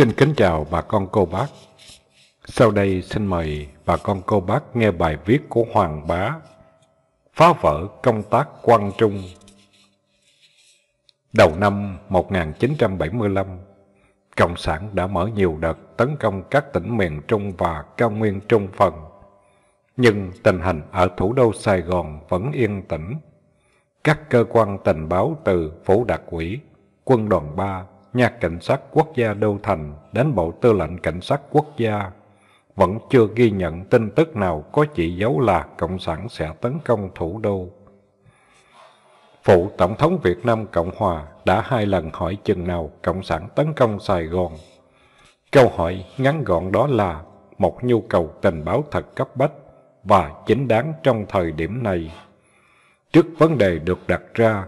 Xin kính chào bà con cô bác. Sau đây xin mời bà con cô bác nghe bài viết của Hoàng Bá Phá vỡ công tác quan trung Đầu năm 1975, Cộng sản đã mở nhiều đợt tấn công các tỉnh miền Trung và cao nguyên Trung phần. Nhưng tình hình ở thủ đô Sài Gòn vẫn yên tĩnh. Các cơ quan tình báo từ Phủ Đặc ủy, Quân đoàn 3, nha cảnh sát quốc gia Đô Thành đến Bộ Tư lệnh Cảnh sát Quốc gia vẫn chưa ghi nhận tin tức nào có chỉ dấu là Cộng sản sẽ tấn công thủ đô. Phụ Tổng thống Việt Nam Cộng Hòa đã hai lần hỏi chừng nào Cộng sản tấn công Sài Gòn. Câu hỏi ngắn gọn đó là một nhu cầu tình báo thật cấp bách và chính đáng trong thời điểm này. Trước vấn đề được đặt ra,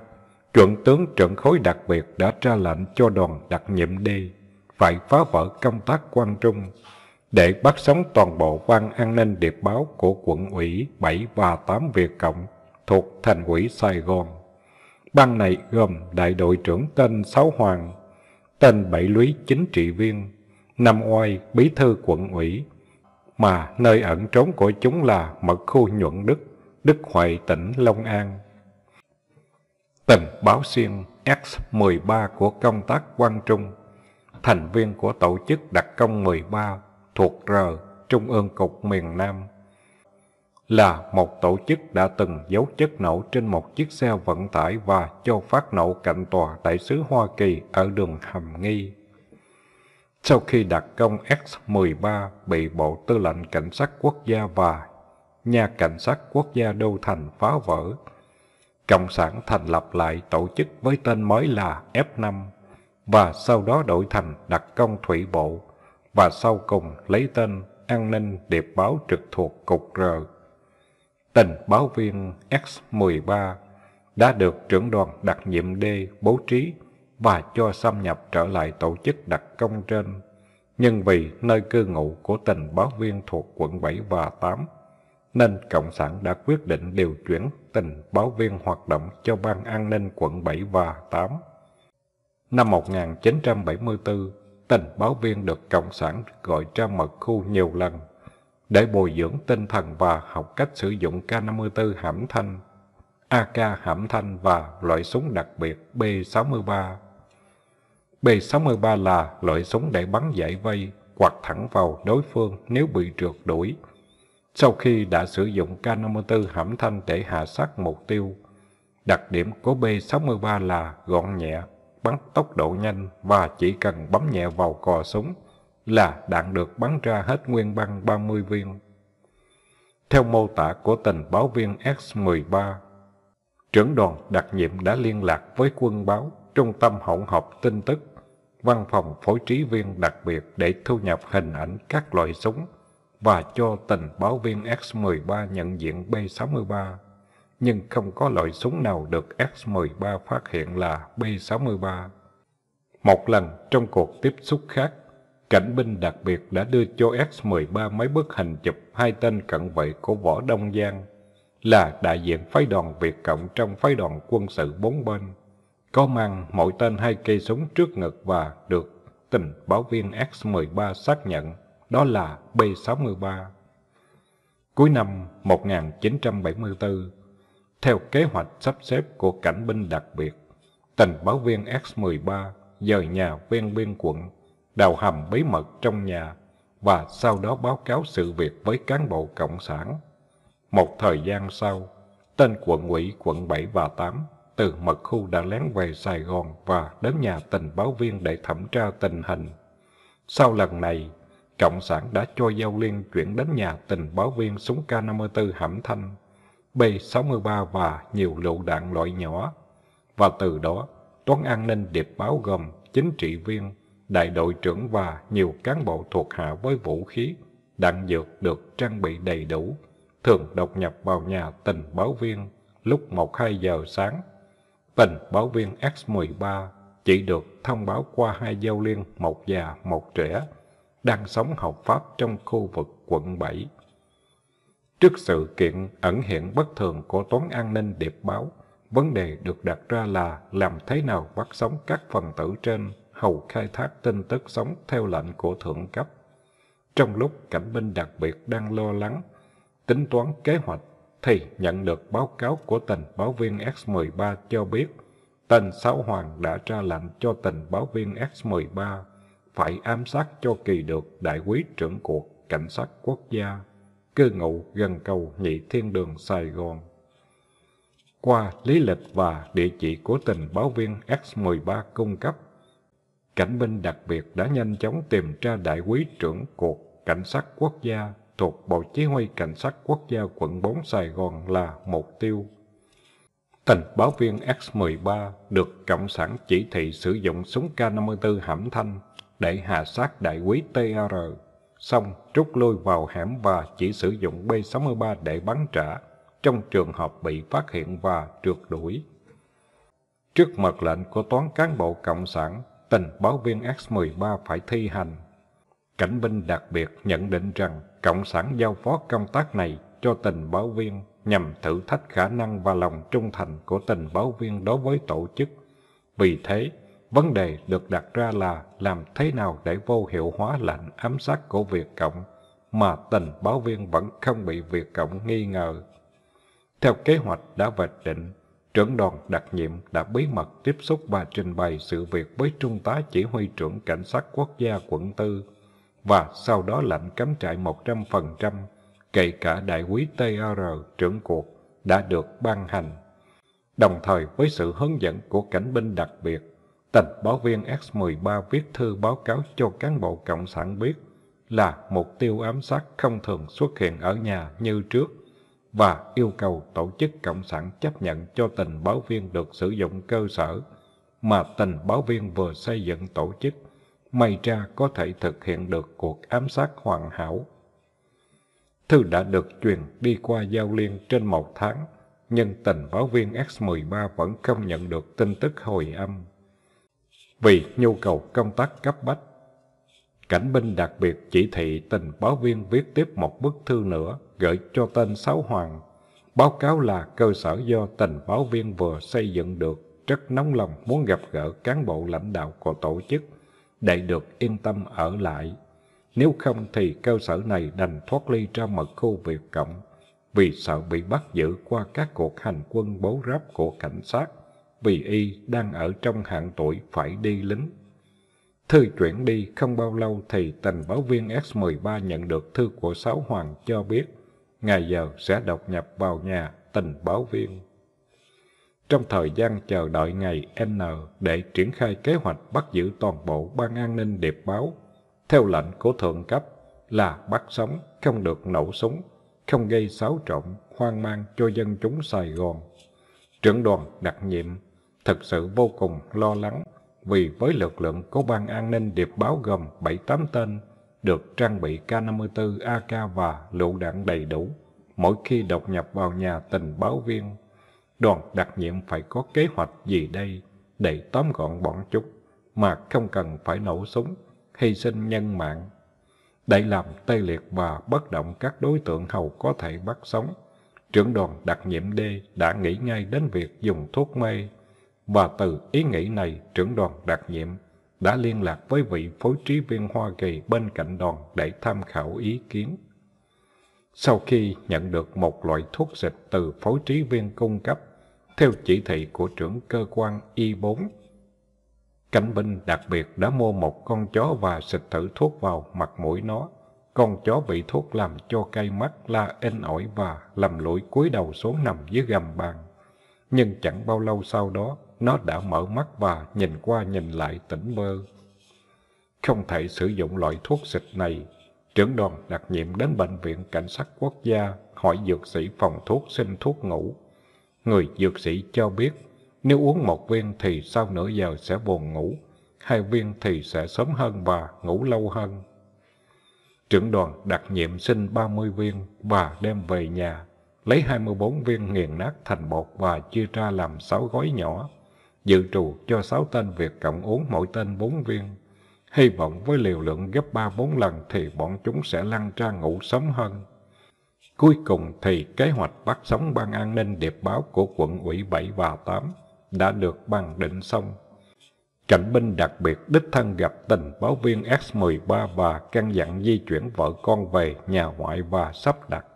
Trưởng tướng trận khối đặc biệt đã ra lệnh cho đoàn đặc nhiệm đi, phải phá vỡ công tác quan trung, để bắt sống toàn bộ ban an ninh điệp báo của quận ủy 7 và 8 Việt Cộng thuộc thành ủy Sài Gòn. Ban này gồm đại đội trưởng tên Sáu Hoàng, tên Bảy Lúy chính trị viên, Nam Oai bí thư quận ủy, mà nơi ẩn trốn của chúng là mật khu Nhuận Đức, Đức Hoài tỉnh Long An từng báo xuyên X-13 của công tác quan trung, thành viên của tổ chức đặc công 13 thuộc R, Trung ương Cục miền Nam, là một tổ chức đã từng giấu chất nổ trên một chiếc xe vận tải và cho phát nổ cạnh tòa đại sứ Hoa Kỳ ở đường hầm Nghi. Sau khi đặc công X-13 bị Bộ Tư lệnh Cảnh sát Quốc gia và nhà Cảnh sát Quốc gia Đô Thành phá vỡ, Cộng sản thành lập lại tổ chức với tên mới là F5 và sau đó đổi thành đặc công thủy bộ và sau cùng lấy tên an ninh điệp báo trực thuộc Cục R. Tình báo viên X-13 đã được trưởng đoàn đặc nhiệm D bố trí và cho xâm nhập trở lại tổ chức đặc công trên, nhưng vì nơi cư ngụ của tình báo viên thuộc quận 7 và 8 nên Cộng sản đã quyết định điều chuyển tình báo viên hoạt động cho Ban An ninh quận 7 và 8. Năm 1974, tình báo viên được Cộng sản gọi ra mật khu nhiều lần để bồi dưỡng tinh thần và học cách sử dụng K-54 hãm thanh, AK hãm thanh và loại súng đặc biệt B-63. B-63 là loại súng để bắn giải vây hoặc thẳng vào đối phương nếu bị trượt đuổi, sau khi đã sử dụng K54 hãm thanh để hạ sát mục tiêu, đặc điểm của B63 là gọn nhẹ, bắn tốc độ nhanh và chỉ cần bấm nhẹ vào cò súng là đạn được bắn ra hết nguyên băng 30 viên. Theo mô tả của tình báo viên X-13, trưởng đoàn đặc nhiệm đã liên lạc với quân báo, trung tâm hỗn hợp tin tức, văn phòng phối trí viên đặc biệt để thu nhập hình ảnh các loại súng, và cho tình báo viên X-13 nhận diện B-63, nhưng không có loại súng nào được X-13 phát hiện là B-63. Một lần trong cuộc tiếp xúc khác, cảnh binh đặc biệt đã đưa cho X-13 mấy bức hình chụp hai tên cận vệ của Võ Đông Giang là đại diện phái đoàn Việt Cộng trong phái đoàn quân sự bốn bên, có mang mỗi tên hai cây súng trước ngực và được tình báo viên X-13 xác nhận đó là B-63. Cuối năm 1974, theo kế hoạch sắp xếp của cảnh binh đặc biệt, tình báo viên S-13 dời nhà ven biên quận, đào hầm bí mật trong nhà và sau đó báo cáo sự việc với cán bộ Cộng sản. Một thời gian sau, tên quận ủy quận 7 và 8 từ mật khu đã lén về Sài Gòn và đến nhà tình báo viên để thẩm tra tình hình. Sau lần này, Cộng sản đã cho Giao Liên chuyển đến nhà tình báo viên súng K-54 hãm thanh, B-63 và nhiều lựu đạn loại nhỏ. Và từ đó, Toán an ninh điệp báo gồm chính trị viên, đại đội trưởng và nhiều cán bộ thuộc hạ với vũ khí, đạn dược được trang bị đầy đủ, thường đột nhập vào nhà tình báo viên lúc 1-2 giờ sáng. Tình báo viên X-13 chỉ được thông báo qua hai giao liên một già một trẻ đang sống học Pháp trong khu vực quận 7. Trước sự kiện ẩn hiện bất thường của Toán An ninh Điệp Báo, vấn đề được đặt ra là làm thế nào bắt sống các phần tử trên hầu khai thác tin tức sống theo lệnh của thượng cấp. Trong lúc cảnh binh đặc biệt đang lo lắng, tính toán kế hoạch thì nhận được báo cáo của tình báo viên X-13 cho biết tên Sáu Hoàng đã ra lệnh cho tình báo viên X-13 phải ám sát cho kỳ được đại quý trưởng cuộc cảnh sát quốc gia, cư ngụ gần cầu nhị thiên đường Sài Gòn. Qua lý lịch và địa chỉ của tình báo viên X-13 cung cấp, cảnh binh đặc biệt đã nhanh chóng tìm ra đại quý trưởng cuộc cảnh sát quốc gia thuộc Bộ chí huy Cảnh sát Quốc gia quận 4 Sài Gòn là mục tiêu. Tình báo viên X-13 được Cộng sản chỉ thị sử dụng súng K-54 hãm thanh để hạ sát đại quý TR. Xong, rút lui vào hẻm và chỉ sử dụng B-63 để bắn trả, trong trường hợp bị phát hiện và trượt đuổi. Trước mật lệnh của toán cán bộ Cộng sản, tình báo viên X-13 phải thi hành. Cảnh binh đặc biệt nhận định rằng Cộng sản giao phó công tác này cho tình báo viên nhằm thử thách khả năng và lòng trung thành của tình báo viên đối với tổ chức. Vì thế, Vấn đề được đặt ra là làm thế nào để vô hiệu hóa lệnh ám sát của Việt Cộng mà tình báo viên vẫn không bị Việt Cộng nghi ngờ. Theo kế hoạch đã vạch định, trưởng đoàn đặc nhiệm đã bí mật tiếp xúc và trình bày sự việc với Trung tá Chỉ huy trưởng Cảnh sát Quốc gia quận Tư và sau đó lệnh cấm trại 100%, kể cả đại quý TR trưởng cuộc đã được ban hành. Đồng thời với sự hướng dẫn của cảnh binh đặc biệt, Tình báo viên S-13 viết thư báo cáo cho cán bộ Cộng sản biết là mục tiêu ám sát không thường xuất hiện ở nhà như trước và yêu cầu tổ chức Cộng sản chấp nhận cho tình báo viên được sử dụng cơ sở mà tình báo viên vừa xây dựng tổ chức, may ra có thể thực hiện được cuộc ám sát hoàn hảo. Thư đã được truyền đi qua giao liên trên một tháng, nhưng tình báo viên S-13 vẫn không nhận được tin tức hồi âm vì nhu cầu công tác cấp bách. Cảnh binh đặc biệt chỉ thị tình báo viên viết tiếp một bức thư nữa gửi cho tên Sáu Hoàng. Báo cáo là cơ sở do tình báo viên vừa xây dựng được, rất nóng lòng muốn gặp gỡ cán bộ lãnh đạo của tổ chức để được yên tâm ở lại. Nếu không thì cơ sở này đành thoát ly ra mật khu Việt Cộng vì sợ bị bắt giữ qua các cuộc hành quân bố ráp của cảnh sát vì y đang ở trong hạn tuổi phải đi lính. Thư chuyển đi không bao lâu thì tình báo viên S-13 nhận được thư của Sáu Hoàng cho biết ngày giờ sẽ đột nhập vào nhà tình báo viên. Trong thời gian chờ đợi ngày N để triển khai kế hoạch bắt giữ toàn bộ ban an ninh điệp báo, theo lệnh của thượng cấp là bắt sống, không được nổ súng, không gây xáo trộn, hoang mang cho dân chúng Sài Gòn. Trưởng đoàn đặc nhiệm thực sự vô cùng lo lắng vì với lực lượng có ban an ninh điệp báo gồm 7-8 tên được trang bị K54 AK và lựu đạn đầy đủ. Mỗi khi đột nhập vào nhà tình báo viên, đoàn đặc nhiệm phải có kế hoạch gì đây để tóm gọn bọn chúng mà không cần phải nổ súng, hy sinh nhân mạng để làm tê liệt và bất động các đối tượng hầu có thể bắt sống. Trưởng đoàn đặc nhiệm D đã nghĩ ngay đến việc dùng thuốc mê và từ ý nghĩ này, trưởng đoàn đặc nhiệm đã liên lạc với vị phối trí viên Hoa Kỳ bên cạnh đoàn để tham khảo ý kiến. Sau khi nhận được một loại thuốc dịch từ phối trí viên cung cấp, theo chỉ thị của trưởng cơ quan Y4, cảnh binh đặc biệt đã mua một con chó và xịt thử thuốc vào mặt mũi nó. Con chó bị thuốc làm cho cay mắt, la inh ỏi và lầm lũi cúi đầu xuống nằm dưới gầm bàn nhưng chẳng bao lâu sau đó nó đã mở mắt và nhìn qua nhìn lại tỉnh mơ. Không thể sử dụng loại thuốc xịt này, trưởng đoàn đặc nhiệm đến bệnh viện cảnh sát quốc gia hỏi dược sĩ phòng thuốc xin thuốc ngủ. Người dược sĩ cho biết nếu uống một viên thì sau nửa giờ sẽ buồn ngủ, hai viên thì sẽ sớm hơn và ngủ lâu hơn. Trưởng đoàn đặc nhiệm xin 30 viên và đem về nhà lấy hai mươi bốn viên nghiền nát thành bột và chia ra làm sáu gói nhỏ, dự trù cho sáu tên Việt cộng uống mỗi tên bốn viên. Hy vọng với liều lượng gấp ba bốn lần thì bọn chúng sẽ lăn ra ngủ sớm hơn. Cuối cùng thì kế hoạch bắt sống ban an ninh điệp báo của quận ủy 7 và 8 đã được bàn định xong. Cảnh binh đặc biệt đích thân gặp tình báo viên S-13 và căn dặn di chuyển vợ con về nhà ngoại và sắp đặt.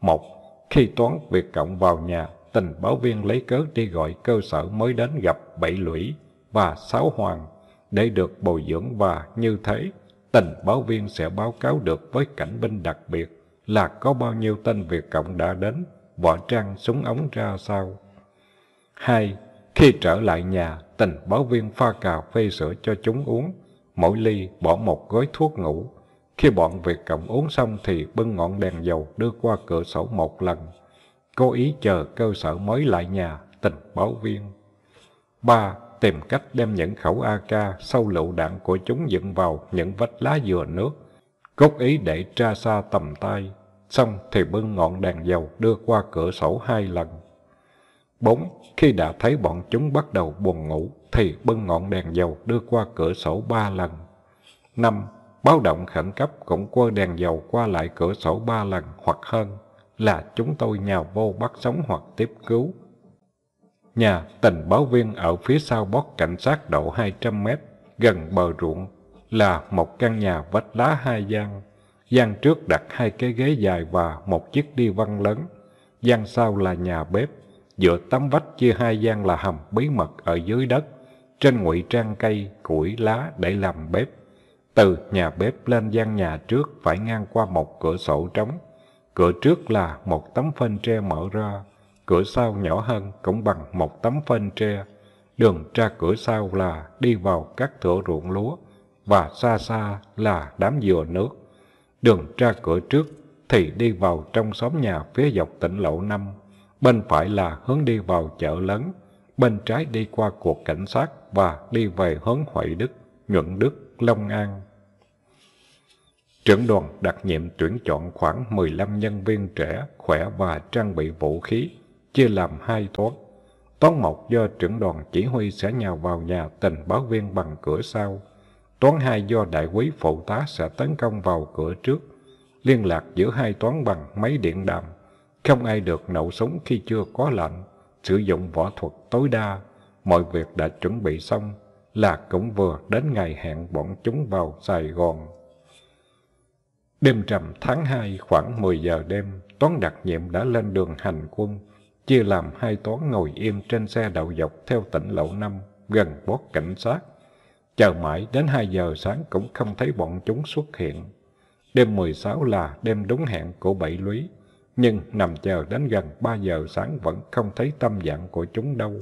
Một khi toán việc Cộng vào nhà, tình báo viên lấy cớ đi gọi cơ sở mới đến gặp Bảy Lũy và Sáu Hoàng để được bồi dưỡng và như thế, tình báo viên sẽ báo cáo được với cảnh binh đặc biệt là có bao nhiêu tên việc Cộng đã đến, võ trang súng ống ra sao. Hai, khi trở lại nhà, tình báo viên pha cà phê sữa cho chúng uống, mỗi ly bỏ một gói thuốc ngủ khi bọn Việt Cộng uống xong thì bưng ngọn đèn dầu đưa qua cửa sổ một lần. Cố ý chờ cơ sở mới lại nhà, tình báo viên. 3. Tìm cách đem những khẩu AK sâu lựu đạn của chúng dựng vào những vách lá dừa nước. Cốt ý để tra xa tầm tay. Xong thì bưng ngọn đèn dầu đưa qua cửa sổ hai lần. 4. Khi đã thấy bọn chúng bắt đầu buồn ngủ thì bưng ngọn đèn dầu đưa qua cửa sổ ba lần. 5. Báo động khẩn cấp cũng quơ đèn dầu qua lại cửa sổ ba lần hoặc hơn là chúng tôi nhào vô bắt sống hoặc tiếp cứu. Nhà tình báo viên ở phía sau bót cảnh sát độ 200 mét gần bờ ruộng là một căn nhà vách lá hai gian. Gian trước đặt hai cái ghế dài và một chiếc đi văn lớn. Gian sau là nhà bếp. Giữa tấm vách chia hai gian là hầm bí mật ở dưới đất. Trên ngụy trang cây, củi, lá để làm bếp. Từ nhà bếp lên gian nhà trước phải ngang qua một cửa sổ trống. Cửa trước là một tấm phên tre mở ra, cửa sau nhỏ hơn cũng bằng một tấm phên tre. Đường ra cửa sau là đi vào các thửa ruộng lúa và xa xa là đám dừa nước. Đường ra cửa trước thì đi vào trong xóm nhà phía dọc tỉnh lộ năm Bên phải là hướng đi vào chợ lớn, bên trái đi qua cuộc cảnh sát và đi về hướng Huệ Đức, Nhuận Đức, Long An. Trưởng đoàn đặc nhiệm tuyển chọn khoảng 15 nhân viên trẻ, khỏe và trang bị vũ khí, chia làm hai toán. Toán một do trưởng đoàn chỉ huy sẽ nhào vào nhà tình báo viên bằng cửa sau. Toán hai do đại quý phụ tá sẽ tấn công vào cửa trước. Liên lạc giữa hai toán bằng máy điện đàm. Không ai được nổ súng khi chưa có lệnh. Sử dụng võ thuật tối đa. Mọi việc đã chuẩn bị xong là cũng vừa đến ngày hẹn bọn chúng vào Sài Gòn. Đêm trầm tháng 2 khoảng 10 giờ đêm, toán đặc nhiệm đã lên đường hành quân, chia làm hai toán ngồi yên trên xe đậu dọc theo tỉnh Lậu Năm, gần bốt cảnh sát. Chờ mãi đến 2 giờ sáng cũng không thấy bọn chúng xuất hiện. Đêm 16 là đêm đúng hẹn của bảy lúy, nhưng nằm chờ đến gần 3 giờ sáng vẫn không thấy tâm dạng của chúng đâu.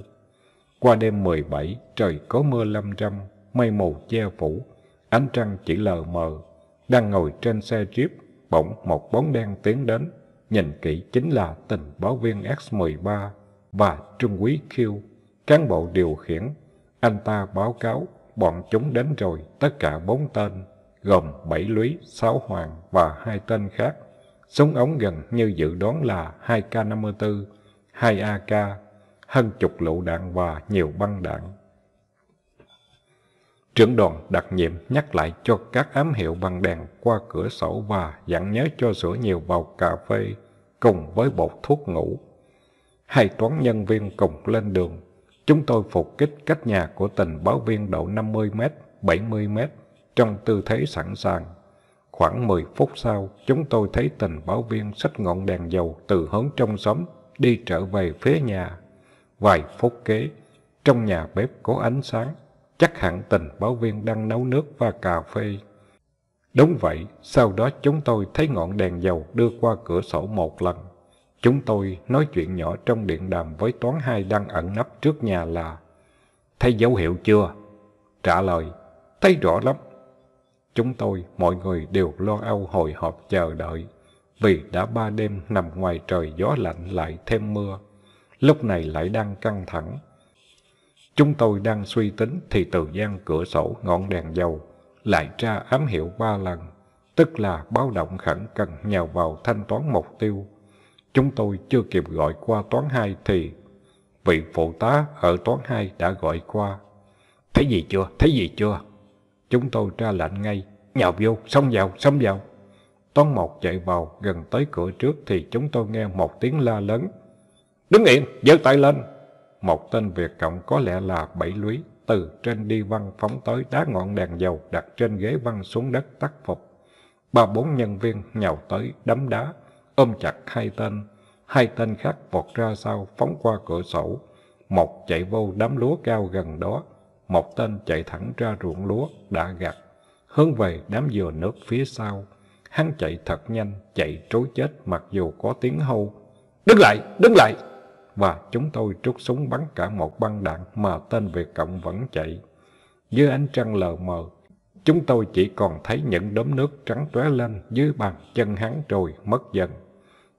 Qua đêm 17, trời có mưa lâm râm, mây mù che phủ, ánh trăng chỉ lờ mờ, đang ngồi trên xe jeep, bỗng một bóng đen tiến đến, nhìn kỹ chính là tình báo viên X-13 và Trung úy Q, cán bộ điều khiển. Anh ta báo cáo bọn chúng đến rồi, tất cả bốn tên, gồm bảy lúy, sáu hoàng và hai tên khác. Súng ống gần như dự đoán là 2K54, 2AK, hơn chục lựu đạn và nhiều băng đạn. Trưởng đoàn đặc nhiệm nhắc lại cho các ám hiệu bằng đèn qua cửa sổ và dặn nhớ cho sữa nhiều vào cà phê cùng với bột thuốc ngủ. Hai toán nhân viên cùng lên đường. Chúng tôi phục kích cách nhà của tình báo viên độ 50m, 70m trong tư thế sẵn sàng. Khoảng 10 phút sau, chúng tôi thấy tình báo viên xách ngọn đèn dầu từ hướng trong xóm đi trở về phía nhà. Vài phút kế, trong nhà bếp có ánh sáng, chắc hẳn tình báo viên đang nấu nước và cà phê. Đúng vậy, sau đó chúng tôi thấy ngọn đèn dầu đưa qua cửa sổ một lần. Chúng tôi nói chuyện nhỏ trong điện đàm với toán hai đang ẩn nấp trước nhà là Thấy dấu hiệu chưa? Trả lời, thấy rõ lắm. Chúng tôi, mọi người đều lo âu hồi hộp chờ đợi, vì đã ba đêm nằm ngoài trời gió lạnh lại thêm mưa. Lúc này lại đang căng thẳng, Chúng tôi đang suy tính thì từ gian cửa sổ ngọn đèn dầu lại ra ám hiệu ba lần, tức là báo động khẩn cần nhào vào thanh toán mục tiêu. Chúng tôi chưa kịp gọi qua toán hai thì vị phụ tá ở toán hai đã gọi qua. Thấy gì chưa? Thấy gì chưa? Chúng tôi ra lệnh ngay, nhào vô, xông vào, xông vào. Toán một chạy vào, gần tới cửa trước thì chúng tôi nghe một tiếng la lớn. Đứng yên, giơ tay lên một tên Việt Cộng có lẽ là bảy lúy, từ trên đi văn phóng tới đá ngọn đèn dầu đặt trên ghế văn xuống đất tắt phục. Ba bốn nhân viên nhào tới, đấm đá, ôm chặt hai tên. Hai tên khác vọt ra sau, phóng qua cửa sổ. Một chạy vô đám lúa cao gần đó, một tên chạy thẳng ra ruộng lúa, đã gặt, hướng về đám dừa nước phía sau. Hắn chạy thật nhanh, chạy trối chết mặc dù có tiếng hâu. Đứng lại, đứng lại! và chúng tôi trút súng bắn cả một băng đạn mà tên Việt Cộng vẫn chạy. Dưới ánh trăng lờ mờ, chúng tôi chỉ còn thấy những đốm nước trắng tóe lên dưới bàn chân hắn rồi mất dần.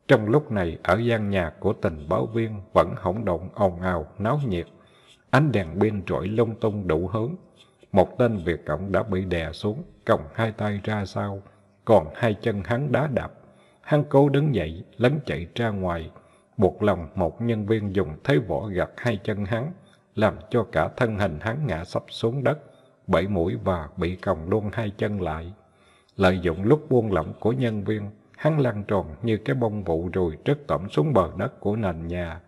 Trong lúc này ở gian nhà của tình báo viên vẫn hỗn độn ồn ào náo nhiệt. Ánh đèn pin trỗi lung tung đủ hướng. Một tên Việt Cộng đã bị đè xuống, còng hai tay ra sau, còn hai chân hắn đá đạp. Hắn cố đứng dậy, lấn chạy ra ngoài. Một lòng một nhân viên dùng thế võ gạt hai chân hắn, làm cho cả thân hình hắn ngã sắp xuống đất, bẫy mũi và bị còng luôn hai chân lại. Lợi dụng lúc buông lỏng của nhân viên, hắn lăn tròn như cái bông vụ rồi trớt tẩm xuống bờ đất của nền nhà.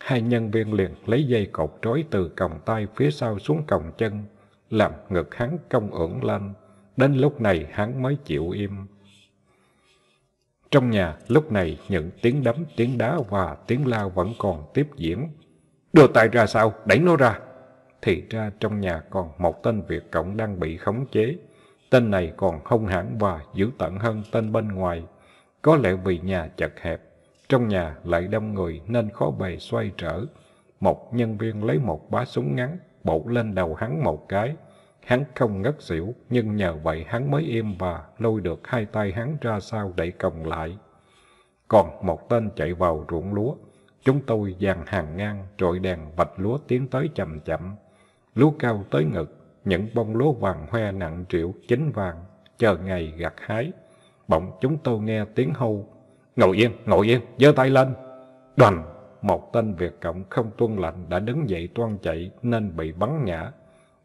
Hai nhân viên liền lấy dây cột trói từ còng tay phía sau xuống còng chân, làm ngực hắn cong ưỡn lên. Đến lúc này hắn mới chịu im. Trong nhà, lúc này, những tiếng đấm, tiếng đá và tiếng la vẫn còn tiếp diễn. Đưa tài ra sao? Đẩy nó ra! Thì ra trong nhà còn một tên Việt Cộng đang bị khống chế. Tên này còn hung hãn và dữ tận hơn tên bên ngoài. Có lẽ vì nhà chật hẹp, trong nhà lại đông người nên khó bề xoay trở. Một nhân viên lấy một bá súng ngắn, bổ lên đầu hắn một cái. Hắn không ngất xỉu, nhưng nhờ vậy hắn mới im và lôi được hai tay hắn ra sau đẩy còng lại. Còn một tên chạy vào ruộng lúa. Chúng tôi dàn hàng ngang, trội đèn vạch lúa tiến tới chậm chậm. Lúa cao tới ngực, những bông lúa vàng hoe nặng triệu, chín vàng, chờ ngày gặt hái. Bỗng chúng tôi nghe tiếng hô. Ngồi yên, ngồi yên, giơ tay lên. Đoàn, một tên Việt Cộng không tuân lệnh đã đứng dậy toan chạy nên bị bắn ngã,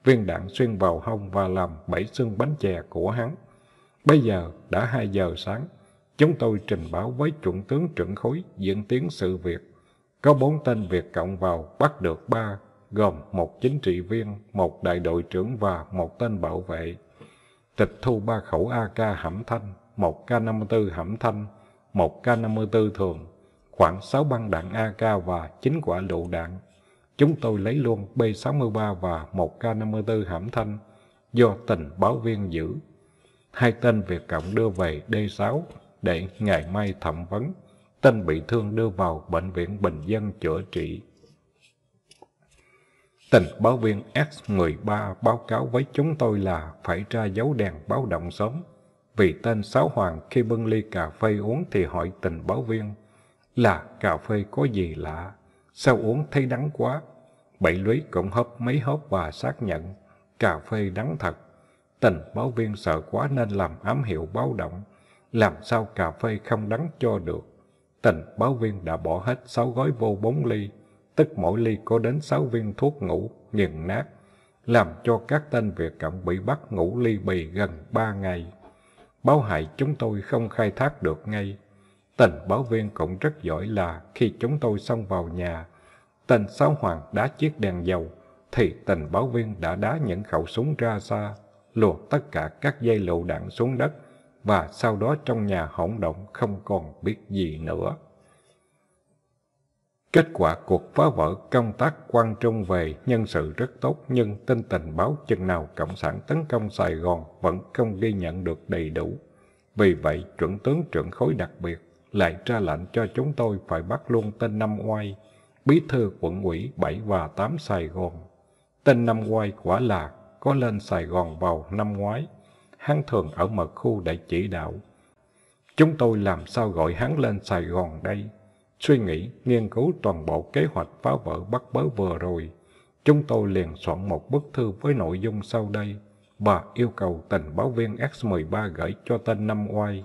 viên đạn xuyên vào hông và làm bảy xương bánh chè của hắn. Bây giờ đã hai giờ sáng, chúng tôi trình báo với chuẩn tướng trưởng khối diễn tiến sự việc. Có bốn tên Việt Cộng vào bắt được ba, gồm một chính trị viên, một đại đội trưởng và một tên bảo vệ. Tịch thu ba khẩu AK hãm thanh, một K54 hãm thanh, một K54 thường, khoảng sáu băng đạn AK và chín quả lựu đạn. Chúng tôi lấy luôn B-63 và một K-54 hãm thanh do tình báo viên giữ. Hai tên Việt Cộng đưa về D6 để ngày mai thẩm vấn. Tên bị thương đưa vào Bệnh viện Bình dân chữa trị. Tình báo viên S-13 báo cáo với chúng tôi là phải ra dấu đèn báo động sớm. Vì tên Sáu Hoàng khi bưng ly cà phê uống thì hỏi tình báo viên là cà phê có gì lạ. Sao uống thấy đắng quá? Bảy lúy cộng hấp mấy hớp và xác nhận. Cà phê đắng thật. Tình báo viên sợ quá nên làm ám hiệu báo động. Làm sao cà phê không đắng cho được? Tình báo viên đã bỏ hết sáu gói vô bốn ly. Tức mỗi ly có đến sáu viên thuốc ngủ, nghiền nát. Làm cho các tên Việt Cộng bị bắt ngủ ly bì gần ba ngày. Báo hại chúng tôi không khai thác được ngay tình bảo viên cũng rất giỏi là khi chúng tôi xông vào nhà, tình sáu hoàng đá chiếc đèn dầu, thì tình báo viên đã đá những khẩu súng ra xa, lùa tất cả các dây lựu đạn xuống đất, và sau đó trong nhà hỗn động không còn biết gì nữa. Kết quả cuộc phá vỡ công tác quan trung về nhân sự rất tốt, nhưng tin tình báo chừng nào Cộng sản tấn công Sài Gòn vẫn không ghi nhận được đầy đủ. Vì vậy, chuẩn tướng trưởng khối đặc biệt lại ra lệnh cho chúng tôi phải bắt luôn tên Năm Oai, bí thư quận ủy 7 và 8 Sài Gòn. Tên Năm Oai quả là có lên Sài Gòn vào năm ngoái. Hắn thường ở mật khu để chỉ đạo. Chúng tôi làm sao gọi hắn lên Sài Gòn đây? Suy nghĩ, nghiên cứu toàn bộ kế hoạch phá vỡ bắt bớ vừa rồi. Chúng tôi liền soạn một bức thư với nội dung sau đây và yêu cầu tình báo viên X-13 gửi cho tên Năm Oai.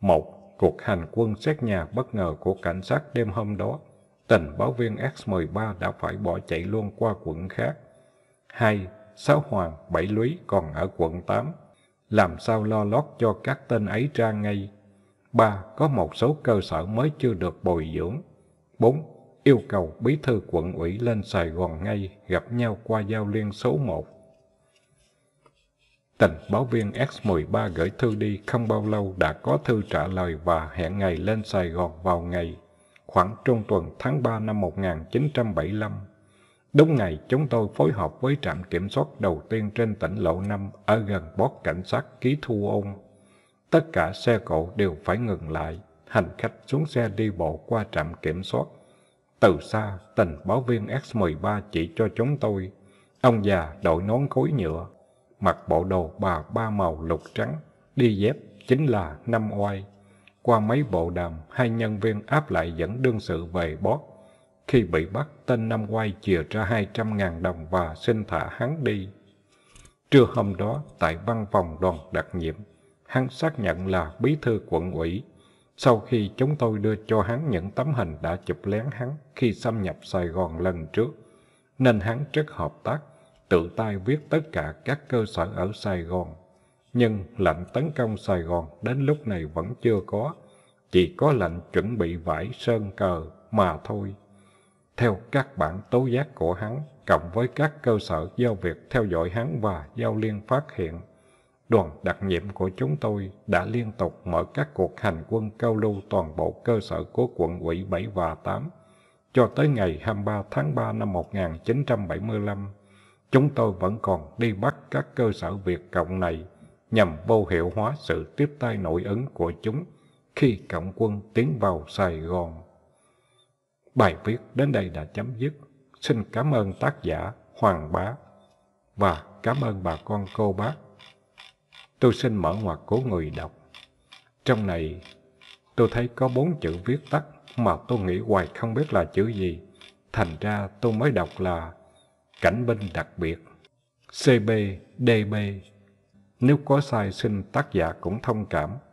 một cuộc hành quân xét nhà bất ngờ của cảnh sát đêm hôm đó, tình báo viên X-13 đã phải bỏ chạy luôn qua quận khác. 2. Sáu Hoàng, Bảy Lúy còn ở quận 8. Làm sao lo lót cho các tên ấy ra ngay? 3. Có một số cơ sở mới chưa được bồi dưỡng. 4. Yêu cầu bí thư quận ủy lên Sài Gòn ngay, gặp nhau qua giao liên số 1. Tình báo viên S-13 gửi thư đi không bao lâu đã có thư trả lời và hẹn ngày lên Sài Gòn vào ngày khoảng trung tuần tháng 3 năm 1975. Đúng ngày chúng tôi phối hợp với trạm kiểm soát đầu tiên trên tỉnh Lộ 5 ở gần bót cảnh sát ký thu ông. Tất cả xe cộ đều phải ngừng lại, hành khách xuống xe đi bộ qua trạm kiểm soát. Từ xa, tình báo viên S-13 chỉ cho chúng tôi. Ông già đội nón cối nhựa, mặc bộ đồ bà ba màu lục trắng, đi dép chính là năm oai. Qua mấy bộ đàm, hai nhân viên áp lại dẫn đương sự về bót. Khi bị bắt, tên năm oai chìa ra hai trăm ngàn đồng và xin thả hắn đi. Trưa hôm đó, tại văn phòng đoàn đặc nhiệm, hắn xác nhận là bí thư quận ủy. Sau khi chúng tôi đưa cho hắn những tấm hình đã chụp lén hắn khi xâm nhập Sài Gòn lần trước, nên hắn rất hợp tác tự tay viết tất cả các cơ sở ở Sài Gòn. Nhưng lệnh tấn công Sài Gòn đến lúc này vẫn chưa có, chỉ có lệnh chuẩn bị vải sơn cờ mà thôi. Theo các bản tố giác của hắn, cộng với các cơ sở giao việc theo dõi hắn và giao liên phát hiện, đoàn đặc nhiệm của chúng tôi đã liên tục mở các cuộc hành quân cao lưu toàn bộ cơ sở của quận ủy 7 và 8 cho tới ngày 23 tháng 3 năm 1975 chúng tôi vẫn còn đi bắt các cơ sở Việt Cộng này nhằm vô hiệu hóa sự tiếp tay nội ứng của chúng khi Cộng quân tiến vào Sài Gòn. Bài viết đến đây đã chấm dứt. Xin cảm ơn tác giả Hoàng Bá và cảm ơn bà con cô bác. Tôi xin mở ngoặc của người đọc. Trong này, tôi thấy có bốn chữ viết tắt mà tôi nghĩ hoài không biết là chữ gì. Thành ra tôi mới đọc là cảnh binh đặc biệt, CB, DB. Nếu có sai xin tác giả cũng thông cảm,